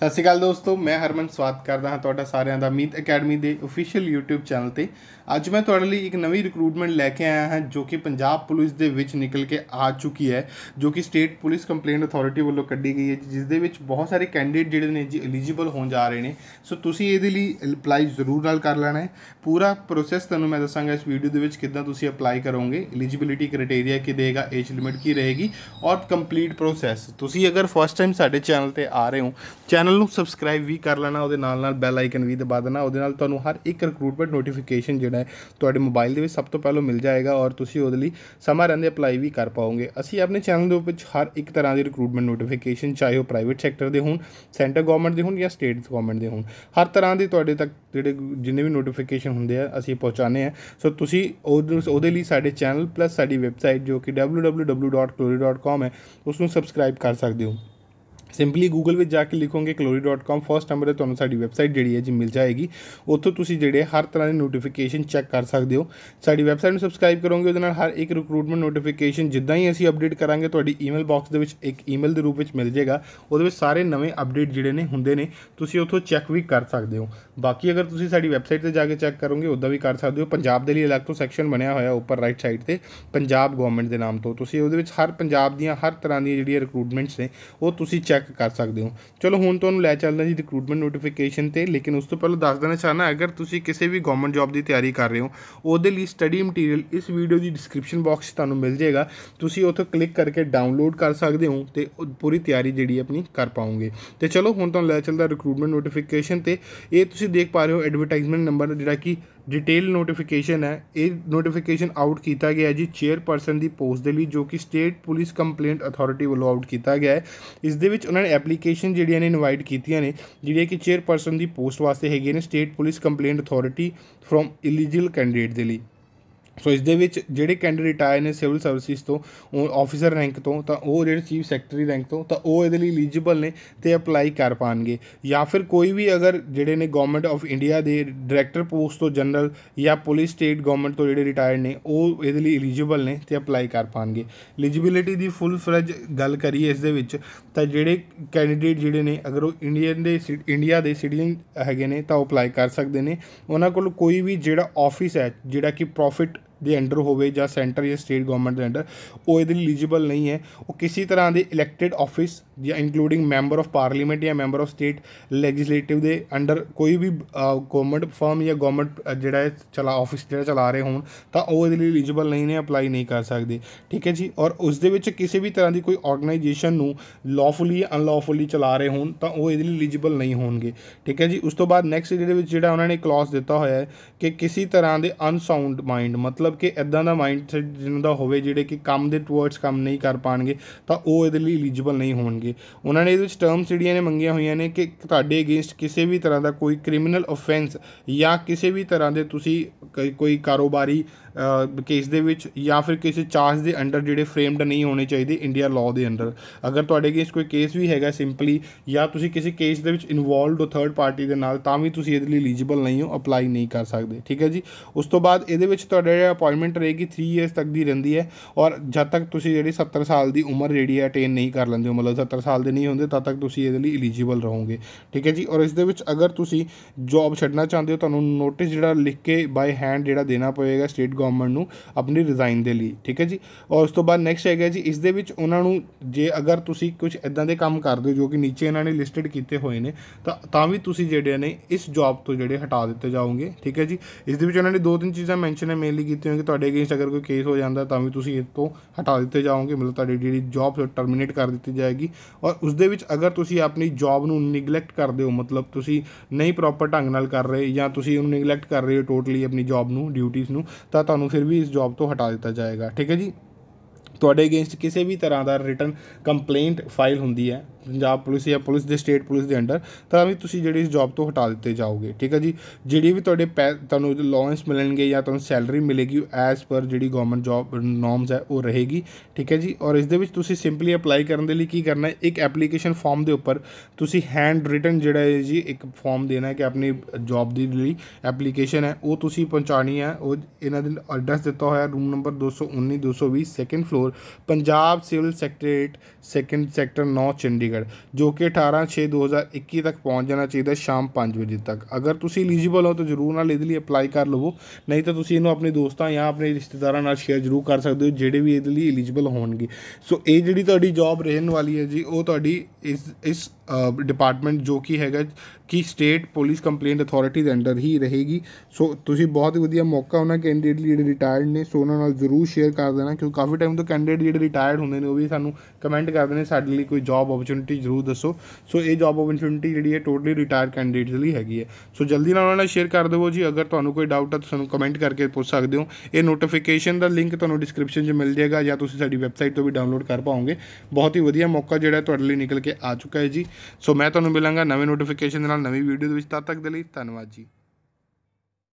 ਸਤਿ ਸ਼੍ਰੀ ਅਕਾਲ ਦੋਸਤੋ ਮੈਂ ਹਰਮਨ ਸਵਾਗਤ ਕਰਦਾ ਹਾਂ ਤੁਹਾਡਾ ਸਾਰਿਆਂ ਦਾ ਮੀਤ ਅਕੈਡਮੀ ਦੇ ਅਫੀਸ਼ੀਅਲ YouTube ਚੈਨਲ ਤੇ ਅੱਜ ਮੈਂ ਤੁਹਾਡੇ ਲਈ ਇੱਕ ਨਵੀਂ ਰਿਕਰੂਟਮੈਂਟ ਲੈ ਕੇ ਆਇਆ ਹਾਂ ਜੋ ਕਿ ਪੰਜਾਬ ਪੁਲਿਸ ਦੇ ਵਿੱਚ ਨਿਕਲ ਕੇ ਆ ਚੁੱਕੀ ਹੈ ਜੋ ਕਿ ਸਟੇਟ ਪੁਲਿਸ ਕੰਪਲੇਂਟ ਅਥਾਰਟੀ ਵੱਲੋਂ ਕੱਢੀ ਗਈ ਹੈ ਜਿਸ ਦੇ ਵਿੱਚ ਬਹੁਤ ਸਾਰੇ ਕੈਂਡੀਡੇਟ ਜਿਹੜੇ ਨੇ ਜੀ ਐਲੀਜੀਬਲ ਹੋਣ ਜਾ ਰਹੇ ਨੇ ਸੋ ਤੁਸੀਂ ਇਹਦੇ ਲਈ ਅਪਲਾਈ ਜ਼ਰੂਰ ਨਾਲ ਕਰ ਲੈਣਾ ਹੈ ਪੂਰਾ ਪ੍ਰੋਸੈਸ ਤੁਹਾਨੂੰ ਮੈਂ ਦੱਸਾਂਗਾ ਇਸ ਵੀਡੀਓ ਦੇ ਵਿੱਚ ਕਿੱਦਾਂ ਤੁਸੀਂ ਅਪਲਾਈ ਕਰੋਗੇ ਐਲੀਜੀਬਿਲਟੀ ਕ੍ਰਾਈਟੇਰੀਆ ਕੀ ਦੇਗਾ ਏਜ ਲਿਮਿਟ ਕੀ ਰਹੇਗੀ ਔਰ ਕੰਪਲੀਟ ਪ੍ਰੋਸੈਸ ਤੁਸੀਂ ਅਗਰ ਫਸਟ ਟਾਈਮ ਸਾਡੇ ਚੈਨਲ ਤੇ ਆ ਰਹੇ ਹੋ ਚੈਨਲ ਚੈਨਲ ਨੂੰ ਸਬਸਕ੍ਰਾਈਬ ਵੀ ਕਰ ਲੈਣਾ ਉਹਦੇ ਨਾਲ ਨਾਲ ਬੈਲ ਆਈਕਨ ਵੀ ਦਬਾ ਦੇਣਾ ਉਹਦੇ ਨਾਲ ਤੁਹਾਨੂੰ ਹਰ ਇੱਕ ਰਿਕਰੂਟਮੈਂਟ ਨੋਟੀਫਿਕੇਸ਼ਨ ਜਿਹੜਾ ਹੈ ਤੁਹਾਡੇ ਮੋਬਾਈਲ ਦੇ ਵਿੱਚ ਸਭ ਤੋਂ ਪਹਿਲਾਂ ਮਿਲ ਜਾਏਗਾ ਔਰ ਤੁਸੀਂ ਉਹਦੇ ਲਈ ਸਮਾਂ ਰਹਿੰਦੇ ਅਪਲਾਈ ਵੀ ਕਰ ਪਾਓਗੇ ਅਸੀਂ ਆਪਣੇ ਚੈਨਲ ਦੇ ਵਿੱਚ ਹਰ ਇੱਕ ਤਰ੍ਹਾਂ ਦੀ ਰਿਕਰੂਟਮੈਂਟ ਨੋਟੀਫਿਕੇਸ਼ਨ ਚਾਹੇ ਉਹ ਪ੍ਰਾਈਵੇਟ ਸੈਕਟਰ ਦੇ ਹੋਣ ਸੈਂਟਰ ਗਵਰਨਮੈਂਟ ਦੇ ਹੋਣ ਜਾਂ ਸਟੇਟ ਗਵਰਨਮੈਂਟ ਦੇ ਹੋਣ ਹਰ ਤਰ੍ਹਾਂ ਦੇ ਤੁਹਾਡੇ ਤੱਕ ਜਿਹੜੇ ਜਿੰਨੇ ਵੀ ਨੋਟੀਫਿਕੇਸ਼ਨ ਹੁੰਦੇ ਆ ਅਸੀਂ ਪਹੁੰਚਾਉਨੇ ਆ ਸੋ ਤੁਸੀਂ ਉਹਦੇ ਲਈ ਸਾਡੇ ਚੈਨਲ ਪਲੱਸ ਸਾਡੀ ਵੈਬਸਾਈਟ ਜੋ ਕਿ www.clory.com ਹੈ ਉਸ ਨੂੰ ਸਬਸਕ੍ਰਾਈਬ ਕਰ ਸਕਦੇ ਹੋ ਸਿੰਪਲੀ ਗੂਗਲ ਵਿੱਚ ਜਾ ਕੇ ਲਿਖੋਗੇ clory.com ਫਰਸਟ ਨੰਬਰ ਤੇ ਤੁਹਾਨੂੰ ਸਾਡੀ ਵੈਬਸਾਈਟ ਜਿਹੜੀ ਹੈ ਜੀ ਮਿਲ ਜਾਏਗੀ ਉੱਥੋਂ ਤੁਸੀਂ ਜਿਹੜੇ ਹਰ ਤਰ੍ਹਾਂ ਦੇ ਨੋਟੀਫਿਕੇਸ਼ਨ ਚੈੱਕ ਕਰ ਸਕਦੇ ਹੋ ਸਾਡੀ ਵੈਬਸਾਈਟ ਨੂੰ ਸਬਸਕ੍ਰਾਈਬ ਕਰੋਗੇ ਉਹਦੇ ਨਾਲ ਹਰ ਇੱਕ ਰਿਕਰੂਟਮੈਂਟ ਨੋਟੀਫਿਕੇਸ਼ਨ ਜਿੱਦਾਂ ਹੀ ਅਸੀਂ ਅਪਡੇਟ ਕਰਾਂਗੇ ਤੁਹਾਡੀ ਈਮੇਲ ਬਾਕਸ ਦੇ ਵਿੱਚ ਇੱਕ ਈਮੇਲ ਦੇ ਰੂਪ ਵਿੱਚ ਮਿਲ ਜਾਏਗਾ ਉਹਦੇ ਵਿੱਚ ਸਾਰੇ ਨਵੇਂ ਅਪਡੇਟ ਜਿਹੜੇ ਨੇ ਹੁੰਦੇ ਨੇ ਤੁਸੀਂ ਉੱਥੋਂ ਚੈੱਕ ਵੀ ਕਰ ਸਕਦੇ ਹੋ ਬਾਕੀ ਅਗਰ ਤੁਸੀਂ ਸਾਡੀ ਵੈਬਸਾਈਟ ਤੇ ਜਾ ਕੇ ਚੈੱਕ ਕਰੋਗੇ ਉਦਾਂ ਵੀ ਕਰ ਸਕਦੇ ਹੋ ਪੰਜਾਬ ਦੇ ਲਈ ਅਲੱਗ ਤੋਂ ਸੈਕਸ਼ਨ ਬਣਿਆ ਹੋਇਆ ਉੱਪਰ ਰਾਈਟ ਸਾਈਡ ਤੇ ਪੰਜਾਬ ਗਵਰਨਮੈਂਟ ਦੇ ਨਾਮ ਤੋਂ ਤੁਸੀਂ ਉਹਦੇ ਵਿੱਚ ਹਰ ਪੰਜਾਬ ਦੀਆਂ ਹਰ ਤਰ੍ਹਾਂ ਦੀਆਂ ਜਿਹੜੀਆਂ ਰਿਕਰੂਟਮੈਂਟਸ ਨੇ ਉਹ ਤੁਸੀਂ ਚੈੱਕ ਚੈੱਕ ਕਰ ਸਕਦੇ ਹੋ ਚਲੋ ਹੁਣ ਤੁਹਾਨੂੰ ਲੈ ਚੱਲਦਾ ਜੀ ਰਿਕਰੂਟਮੈਂਟ ਨੋਟੀਫਿਕੇਸ਼ਨ ਤੇ ਲੇਕਿਨ ਉਸ ਤੋਂ ਪਹਿਲਾਂ ਦੱਸ ਦੇਣਾ ਚਾਹਨਾ ਅਗਰ ਤੁਸੀਂ ਕਿਸੇ ਵੀ ਗਵਰਨਮੈਂਟ ਜੌਬ ਦੀ ਤਿਆਰੀ ਕਰ ਰਹੇ ਹੋ ਉਹਦੇ ਲਈ ਸਟੱਡੀ ਮਟੀਰੀਅਲ ਇਸ ਵੀਡੀਓ ਦੀ ਡਿਸਕ੍ਰਿਪਸ਼ਨ ਬਾਕਸ ਤੁਹਾਨੂੰ ਮਿਲ ਜਾਏਗਾ ਤੁਸੀਂ ਉੱਥੋਂ ਕਲਿੱਕ ਕਰਕੇ ਡਾਊਨਲੋਡ ਕਰ ਸਕਦੇ ਹੋ ਤੇ ਪੂਰੀ ਤਿਆਰੀ ਜਿਹੜੀ ਆਪਣੀ ਕਰ ਪਾਉਂਗੇ ਤੇ ਚਲੋ ਹੁਣ ਤੁਹਾਨੂੰ ਲੈ ਚੱਲਦਾ ਰਿਕਰੂਟਮੈਂਟ ਨੋਟੀਫਿਕੇਸ਼ਨ ਤੇ ਇਹ ਤੁਸੀਂ ਦੇਖ ਪਾ ਰਹੇ ਹੋ ਐਡਵਰਟਾਈਜ਼ਮੈਂਟ ਨੰਬਰ ਜਿਹੜਾ ਕਿ ਡਿਟੇਲ ਨੋਟੀਫਿਕੇਸ਼ਨ ਹੈ ਇਹ ਨੋਟੀਫਿਕੇਸ਼ਨ ਆਊਟ ਕੀਤਾ ਗਿਆ ਜੀ ਚੇਅਰਪਰਸਨ ਦੀ ਪੋਸਟ ਦੇ ਲਈ ਜੋ ਕਿ ਸਟੇਟ ਪੁਲਿਸ ਕੰਪਲੇਂਟ ਅਥਾਰਟੀ ਵੱਲੋਂ ਆਊਟ ਕੀਤਾ ਗਿਆ ਹੈ ਇਸ ਦੇ ਵਿੱਚ ਉਹਨਾਂ ਨੇ ਐਪਲੀਕੇਸ਼ਨ ਜਿਹੜੀਆਂ ਨੇ ਇਨਵਾਈਟ ਕੀਤੀਆਂ ਨੇ ਜਿਹੜੀਆਂ ਕਿ ਚੇਅਰਪਰਸਨ ਦੀ ਪੋਸਟ ਵਾਸਤੇ ਹੈਗੀਆਂ ਨੇ state police complaint authority from eligible candidate ਦੇ ਲਈ ਸੋ ਇਸ ਦੇ ਵਿੱਚ ਜਿਹੜੇ ਕੈਂਡੀਡੇਟ ਆਏ ਨੇ ਸਿਵਲ ਸਰਵਿਸਿਜ਼ ਤੋਂ ਉਹ ਆਫੀਸਰ ਰੈਂਕ ਤੋਂ ਤਾਂ ਉਹ ਜਿਹੜੇ ਚੀਫ ਸੈਕਟਰੀ ਰੈਂਕ ਤੋਂ ਤਾਂ ਉਹ ਇਹਦੇ ਲਈ ਐਲੀਜੀਬਲ ਨੇ ਤੇ ਅਪਲਾਈ ਕਰ ਪਾਣਗੇ ਜਾਂ ਫਿਰ ਕੋਈ ਵੀ ਅਗਰ ਜਿਹੜੇ ਨੇ ਗਵਰਨਮੈਂਟ ਆਫ ਇੰਡੀਆ ਦੇ ਡਾਇਰੈਕਟਰ ਪੋਸਟ ਤੋਂ ਜਨਰਲ ਜਾਂ ਪੁਲਿਸ ਸਟੇਟ ਗਵਰਨਮੈਂਟ ਤੋਂ ਜਿਹੜੇ ਰਿਟਾਇਰਡ ਨੇ ਉਹ ਇਹਦੇ ਲਈ ਐਲੀਜੀਬਲ ਨੇ ਤੇ ਅਪਲਾਈ ਕਰ ਪਾਣਗੇ ਐਲੀਜੀਬਿਲਿਟੀ ਦੀ ਫੁੱਲ ਫਰਜ ਗੱਲ ਕਰੀਏ ਇਸ ਦੇ ਵਿੱਚ ਤਾਂ ਜਿਹੜੇ ਕੈਂਡੀਡੇਟ ਜਿਹੜੇ ਨੇ ਅਗਰ ਉਹ ਇੰਡੀਅਨ ਦੇ ਇੰਡੀਆ ਦੇ ਸਿਟੀਜ਼ਨ ਹੈਗੇ ਨੇ ਤਾਂ ਅਪਲਾਈ ਕਰ ਸਕਦੇ ਨੇ ਉਹਨਾਂ ਕੋਲ ਕੋਈ ਵੀ ਜਿਹੜਾ ਆਫਿਸ ਹੈ ਜਿਹੜਾ ਕਿ ਪ੍ਰੋਫਿਟ ਦੇ ਅੰਡਰ ਹੋਵੇ ਜਾਂ ਸੈਂਟਰ ਜਾਂ ਸਟੇਟ ਗਵਰਨਮੈਂਟ ਦੇ ਅੰਡਰ ਉਹ ਇਹਦੇ ਲਈ ਐਲੀਜੀਬਲ ਨਹੀਂ ਹੈ ਉਹ ਕਿਸੇ ਤਰ੍ਹਾਂ ਦੇ ਇਲੈਕਟਿਡ ਆਫਿਸ ਜਾਂ ਇਨਕਲੂਡਿੰਗ ਮੈਂਬਰ ਆਫ ਪਾਰਲੀਮੈਂਟ ਜਾਂ ਮੈਂਬਰ ਆਫ ਸਟੇਟ ਲੈਜਿਸਲੇਟਿਵ ਦੇ ਅੰਡਰ ਕੋਈ ਵੀ ਗਵਰਨਮੈਂਟ ਫਰਮ ਜਾਂ ਗਵਰਨਮੈਂਟ ਜਿਹੜਾ ਹੈ ਚਲਾ ਆਫਿਸ ਜਿਹੜਾ ਚਲਾ ਰਹੇ ਹੋਣ ਤਾਂ ਉਹ ਇਹਦੇ ਲਈ ਐਲੀਜੀਬਲ ਨਹੀਂ ਨੇ ਅਪਲਾਈ ਨਹੀਂ ਕਰ ਸਕਦੇ ਠੀਕ ਹੈ ਜੀ ਔਰ ਉਸ ਦੇ ਵਿੱਚ ਕਿਸੇ ਵੀ ਤਰ੍ਹਾਂ ਦੀ ਕੋਈ ਆਰਗੇਨਾਈਜੇਸ਼ਨ ਨੂੰ ਲੌਫੁਲੀ ਅਨਲਾਫੁਲੀ ਚਲਾ ਰਹੇ ਹੋਣ ਤਾਂ ਉਹ ਇਹਦੇ ਲਈ ਐਲੀਜੀਬਲ ਨਹੀਂ ਹੋਣਗੇ ਠੀਕ ਹੈ ਜੀ ਉਸ ਤੋਂ ਬਾਅਦ ਨੈਕਸਟ ਜਿਹੜੇ ਵਿੱਚ ਜਿਹੜਾ ਉਹਨਾਂ ਨੇ ਕਲੌਸ ਦਿੱਤਾ ਹੋਇਆ ਹੈ ਕਿ ਕਿਸੇ ਤਰ੍ਹਾਂ ਦੇ ਅਨਸਾਊਂਡ ਮਾਈਂਡ ਮਤਲਬ ਕਿ ਇਦਾਂ ਦਾ ਮਾਈਂਡ ਜਿਹਨਾਂ ਦਾ ਹੋਵੇ ਜਿਹੜੇ ਕਿ ਕੰਮ ਦੇ ਟੁਵਰਡਸ ਕੰਮ ਨਹੀਂ ਕਰ ਪਾਣਗੇ ਤਾਂ ਉਹ ਇਹਦੇ ਲਈ ਐਲੀਜੀਬਲ ਨਹੀਂ ਹੋਣਗੇ ਜੀ ਉਹਨਾਂ ਨੇ ਇਹਦੇ ਵਿੱਚ ਟਰਮਸ ਜਿਹੜੀਆਂ ਨੇ ਮੰਗੀਆਂ ਹੋਈਆਂ ਨੇ ਕਿ ਤੁਹਾਡੇ ਅਗੇਂਸਟ ਕਿਸੇ ਵੀ ਤਰ੍ਹਾਂ ਦਾ ਕੋਈ ਕ੍ਰਿਮੀਨਲ ਆਫੈਂਸ ਜਾਂ ਕਿਸੇ ਵੀ ਤਰ੍ਹਾਂ ਦੇ ਤੁਸੀਂ ਕੋਈ ਕਾਰੋਬਾਰੀ ਕੇਸ ਦੇ ਵਿੱਚ ਜਾਂ ਫਿਰ ਕਿਸੇ ਚਾਰਜ ਦੇ ਅੰਡਰ ਜਿਹੜੇ ਫਰੇਮਡ ਨਹੀਂ ਹੋਣੇ ਚਾਹੀਦੇ ਇੰਡੀਆ ਲਾਅ ਦੇ ਅੰਡਰ ਅਗਰ ਤੁਹਾਡੇ ਕੇਸ ਕੋਈ ਕੇਸ ਵੀ ਹੈਗਾ ਸਿੰਪਲੀ ਜਾਂ ਤੁਸੀਂ ਕਿਸੇ ਕੇਸ ਦੇ ਵਿੱਚ ਇਨਵੋਲਵਡ ਹੋ ਥਰਡ ਪਾਰਟੀ ਦੇ ਨਾਲ ਤਾਂ ਵੀ ਤੁਸੀਂ ਇਹਦੇ ਲਈ ਐਲੀਜੀਬਲ ਨਹੀਂ ਹੋ ਅਪਲਾਈ ਨਹੀਂ ਕਰ ਸਕਦੇ ਠੀਕ ਹੈ ਜੀ ਉਸ ਤੋਂ ਬਾਅਦ ਇਹਦੇ ਵਿੱਚ ਤੁਹਾਡੇ ਅਪਾਇੰਟਮੈਂਟ ਰਹੇਗੀ 3 ਇਅਰਸ ਤੱਕ ਦੀ ਰਹਿੰਦੀ ਹੈ ਔਰ ਜਦ ਤੱਕ ਤੁਸੀਂ ਜਿਹੜੀ 70 ਸਾਲ ਦੀ ਉਮਰ ਜਿਹੜੀ ਹੈ ਅਟੇਨ ਨਹੀਂ ਕਰ ਲੈਂਦੇ ਹੋ ਮਤਲਬ 70 ਸਾਲ ਦੇ ਨਹੀਂ ਹੁੰਦੇ ਤਦ ਤੱਕ ਤੁਸੀਂ ਇਹਦੇ ਲਈ ਐਲੀਜੀਬਲ ਰਹੋਗੇ ਠੀਕ ਹੈ ਜੀ ਔਰ ਇਸ ਦੇ ਵਿੱਚ ਅਗਰ ਤੁਸੀਂ ਜੌਬ ਛੱਡਣਾ ਚਾਹੁੰਦੇ ਹੋ ਤੁਹਾਨੂੰ ਨੋਟਿਸ ਜਿਹੜਾ ਲਿਖ ਕੇ ਬਾਈ ਹੈਂਡ ਜਿਹੜਾ ਦੇਣਾ ਪਵੇਗਾ ਸਟੇਟ ਗਵਰਨਮੈਂਟ ਨੂੰ ਆਪਣੀ ਰਿਜ਼ਾਈਨ ਦੇ ਲਈ ਠੀਕ ਹੈ ਜੀ ਔਰ ਉਸ ਤੋਂ ਬਾਅਦ ਨੈਕਸਟ ਹੈਗਾ ਜੀ ਇਸ ਦੇ ਵਿੱਚ ਉਹਨਾਂ ਨੂੰ ਜੇ ਅਗਰ ਤੁਸੀਂ ਕੁਝ ਇਦਾਂ ਦੇ ਕੰਮ ਕਰਦੇ ਹੋ ਜੋ ਕਿ ਨੀਚੇ ਇਹਨਾਂ ਨੇ ਲਿਸਟਡ ਕੀਤੇ ਹੋਏ ਨੇ ਤਾਂ ਤਾਂ ਵੀ ਤੁਸੀਂ ਜਿਹੜੇ ਨੇ ਇਸ ਜੌਬ ਤੋਂ ਜਿਹੜੇ ਹਟਾ ਦਿੱਤੇ ਜਾਓਗੇ ਠੀਕ ਹੈ ਜੀ ਇਸ ਦੇ ਵਿੱਚ ਉਹਨਾਂ ਨੇ ਦੋ ਤਿੰਨ ਚੀਜ਼ਾਂ ਮੈਂਸ਼ਨ ਹੈ ਮੇਨਲੀ ਕੀਤੀਆਂ ਕਿ ਤੁਹਾਡੇ ਅਗੇਂਸਟ ਅਗਰ ਕੋਈ ਕੇਸ ਹੋ ਜਾਂਦਾ ਤਾਂ ਵੀ ਤੁਸੀਂ ਇਸ ਤੋਂ ਹਟਾ ਦਿੱਤੇ ਜਾਓਗੇ ਮਤਲਬ ਤੁਹਾਡੀ ਜਿਹੜੀ ਜੌਬ ਟਰਮੀਨੇਟ ਕਰ ਦਿੱਤੀ ਜਾਏਗੀ ਔਰ ਉਸ ਦੇ ਵਿੱਚ ਅਗਰ ਤੁਸੀਂ ਆਪਣੀ ਜੌਬ ਨੂੰ ਨਿਗਲੈਕਟ ਕਰਦੇ ਹੋ ਮਤਲਬ ਤੁਸੀਂ ਨਹੀਂ ਪ੍ਰੋਪਰ ਢੰਗ ਨਾਲ ਕਰ ਰਹੇ ਜਾਂ ਤੁਸੀਂ ਉਹਨੂੰ ਨਿਗਲੈਕਟ ਕਰ ਰਹੇ ਹੋ ਟੋਟਲੀ ਆਪਣੀ ਜੌਬ ਨੂੰ ਡਿਊਟੀਆਂ ਨੂੰ ਤਾਂ ਤੁਹਾਨੂੰ ਫਿਰ ਵੀ ਇਸ ਜੌਬ ਤੋਂ ਹਟਾ ਦਿੱਤਾ ਜਾਏਗਾ ਠੀਕ ਹੈ ਜੀ ਤੁਹਾਡੇ ਅਗੇਂਸਟ ਕਿਸੇ ਵੀ ਤਰ੍ਹਾਂ ਦਾ ਰਿਟਨ ਕੰਪਲੇਂਟ ਫਾਈਲ ਹੁੰਦੀ ਹੈ ਪੰਜਾਬ ਪੁਲਿਸ ਜਾਂ ਪੁਲਿਸ ਦੇ ਸਟੇਟ ਪੁਲਿਸ ਦੇ ਅੰਡਰ ਤਾਂ ਵੀ ਤੁਸੀਂ ਜਿਹੜੀ ਇਸ ਜੌਬ ਤੋਂ ਹਟਾ ਦਿੱਤੇ ਜਾਓਗੇ ਠੀਕ ਹੈ ਜੀ ਜਿਹੜੀ ਵੀ ਤੁਹਾਡੇ ਤੁਹਾਨੂੰ ਅਲਾਉਂਸ ਮਿਲਣਗੇ ਜਾਂ ਤੁਹਾਨੂੰ ਸੈਲਰੀ ਮਿਲੇਗੀ ਐਸ ਪਰ ਜਿਹੜੀ ਗਵਰਨਮੈਂਟ ਜੌਬ ਨੋਰਮਸ ਹੈ ਉਹ ਰਹੇਗੀ ਠੀਕ ਹੈ ਜੀ ਔਰ ਇਸ ਦੇ ਵਿੱਚ ਤੁਸੀਂ ਸਿੰਪਲੀ ਅਪਲਾਈ ਕਰਨ ਦੇ ਲਈ ਕੀ ਕਰਨਾ ਹੈ ਇੱਕ ਐਪਲੀਕੇਸ਼ਨ ਫਾਰਮ ਦੇ ਉੱਪਰ ਤੁਸੀਂ ਹੈਂਡ ਰਿਟਨ ਜਿਹੜਾ ਹੈ ਜੀ ਇੱਕ ਫਾਰਮ ਦੇਣਾ ਹੈ ਕਿ ਆਪਣੀ ਜੌਬ ਦੇ ਲਈ ਐਪਲੀਕੇਸ਼ਨ ਹੈ ਉਹ ਤੁਸੀਂ ਪਹੁੰਚਾਣੀ ਹੈ ਉਹ ਇਹਨਾਂ ਦੇ ਐਡਰੈਸ ਦਿੱਤਾ ਹੋਇਆ ਰੂਮ ਨੰਬਰ 219 220 ਸੈਕੰਡ ਫਲੋਰ ਕੋਲ Punjab civil secretariat second sector 9 Chandigarh ਜੋ ਕਿ 18/6/2021 ਤੱਕ ਪਹੁੰਚ ਜਾਣਾ ਚਾਹੀਦਾ ਸ਼ਾਮ 5 ਵਜੇ ਤੱਕ ਅਗਰ ਤੁਸੀਂ ਐਲੀਜੀਬਲ ਹੋ ਤਾਂ ਜ਼ਰੂਰ ਨਾਲ ਇਹਦੇ ਲਈ ਅਪਲਾਈ ਕਰ ਲਵੋ ਨਹੀਂ ਤਾਂ ਤੁਸੀਂ ਇਹਨੂੰ ਆਪਣੇ ਦੋਸਤਾਂ ਜਾਂ ਆਪਣੇ ਰਿਸ਼ਤੇਦਾਰਾਂ ਨਾਲ ਸ਼ੇਅਰ ਜ਼ਰੂਰ ਕਰ ਸਕਦੇ ਹੋ ਜਿਹੜੇ ਵੀ ਇਹਦੇ ਲਈ ਐਲੀਜੀਬਲ ਹੋਣਗੇ ਸੋ ਇਹ ਜਿਹੜੀ ਤੁਹਾਡੀ ਜੌਬ ਰਹਿਣ ਵਾਲੀ ਹੈ ਜੀ ਉਹ ਤੁਹਾਡੀ ਇਸ ਇਸ ਡਿਪਾਰਟਮੈਂਟ ਜੋ ਕਿ ਹੈਗਾ ਕਿ ਸਟੇਟ ਪੁਲਿਸ ਕੰਪਲੇਂਟ ਅਥਾਰਟੀ ਦੇ ਅੰਡਰ ਹੀ ਰਹੇਗੀ ਸੋ ਤੁਸੀਂ ਬਹੁਤ ਹੀ ਵਧੀਆ ਮੌਕਾ ਉਹਨਾਂ ਕੈਂਡੀਡੇਟ ਜਿਹੜੇ ਰਿਟਾਇਰਡ ਨੇ ਸੋ ਉਹਨਾਂ ਨਾਲ ਜ਼ਰੂਰ ਸ਼ੇਅਰ ਕਰ ਦੇਣਾ ਕਿਉਂਕਿ ਕਾਫੀ ਟਾਈਮ ਤੋਂ ਕੈਂਡੀਡੇਟ ਜਿਹੜੇ ਰਿਟਾਇਰਡ ਹੁੰਦੇ ਨੇ ਉਹ ਵੀ ਸਾਨੂੰ ਕਮੈਂਟ ਕਰਦੇ ਨੇ ਸਾਡੇ ਲਈ ਕੋਈ ਜੌਬ ਓਪਰਚੁਨਿਟੀ ਜ਼ਰੂਰ ਦੱਸੋ ਸੋ ਇਹ ਜੌਬ ਓਪਰਚੁਨਿਟੀ ਜਿਹੜੀ ਹੈ ਟੋਟਲੀ ਰਿਟਾਇਰਡ ਕੈਂਡੀਡੇਟਸ ਲਈ ਹੈਗੀ ਹੈ ਸੋ ਜਲਦੀ ਨਾਲ ਉਹਨਾਂ ਨਾਲ ਸ਼ੇਅਰ ਕਰ ਦਿਓ ਜੀ ਅਗਰ ਤੁਹਾਨੂੰ ਕੋਈ ਡਾਊਟ ਹੈ ਤਾਂ ਕਮੈਂਟ ਕਰਕੇ ਪੁੱਛ ਸਕਦੇ ਹੋ ਇਹ ਨੋਟੀਫਿਕੇਸ਼ਨ ਦਾ ਲਿੰਕ ਤੁਹਾਨੂੰ ਡਿਸਕ੍ਰਿਪਸ਼ਨ 'ਚ ਮਿਲ ਜਾਏਗਾ ਜਾਂ ਤੁਸੀਂ ਸਾਡੀ ਵੈਬਸਾਈਟ ਤੋਂ ਵੀ ਡਾਊਨਲੋਡ ਕਰ ਪਾਓਗੇ ਬਹੁਤ ਹੀ ਵਧੀਆ ਮੌਕਾ ਜਿਹੜਾ ਤੁਹਾਡੇ ਲਈ ਨਿਕਲ ਕੇ ਆ ਚੁੱਕਾ ਹੈ ਜੀ ਸੋ ਮੈਂ ਤੁਹਾਨੂੰ ਮਿਲਾਂਗਾ ਨਵੇਂ ਨੋਟੀਫਿਕੇਸ਼ਨ ਦੇ ਨਾਲ ਨਵੀਂ ਵੀਡੀਓ ਦੇ ਵਿੱਚ ਤਦ ਤੱਕ ਦੇ ਲਈ ਧੰਨਵਾਦ ਜੀ